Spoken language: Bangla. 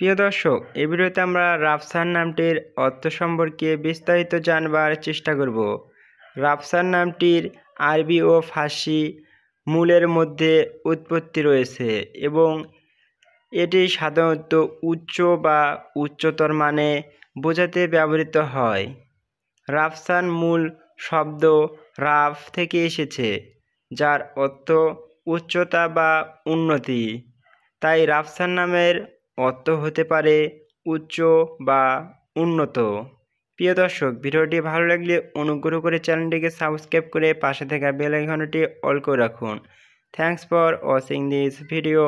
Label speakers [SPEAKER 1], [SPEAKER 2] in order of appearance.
[SPEAKER 1] প্রিয় দর্শক এ ভিডিওতে আমরা রাফসান নামটির অর্থ সম্পর্কে বিস্তারিত জানবার চেষ্টা করব রাফসান নামটির আরবি ও ফার্সি মূলের মধ্যে উৎপত্তি রয়েছে এবং এটি সাধারণত উচ্চ বা উচ্চতর মানে বোঝাতে ব্যবহৃত হয় রাফসান মূল শব্দ রাফ থেকে এসেছে যার অর্থ উচ্চতা বা উন্নতি তাই রাফসান নামের অর্থ হতে পারে উচ্চ বা উন্নত প্রিয় দর্শক ভিডিওটি ভালো লাগলে অনুগ্রহ করে চ্যানেলটিকে সাবস্ক্রাইব করে পাশে থাকা বেলাইকনটি অল করে রাখুন thanks for watching this video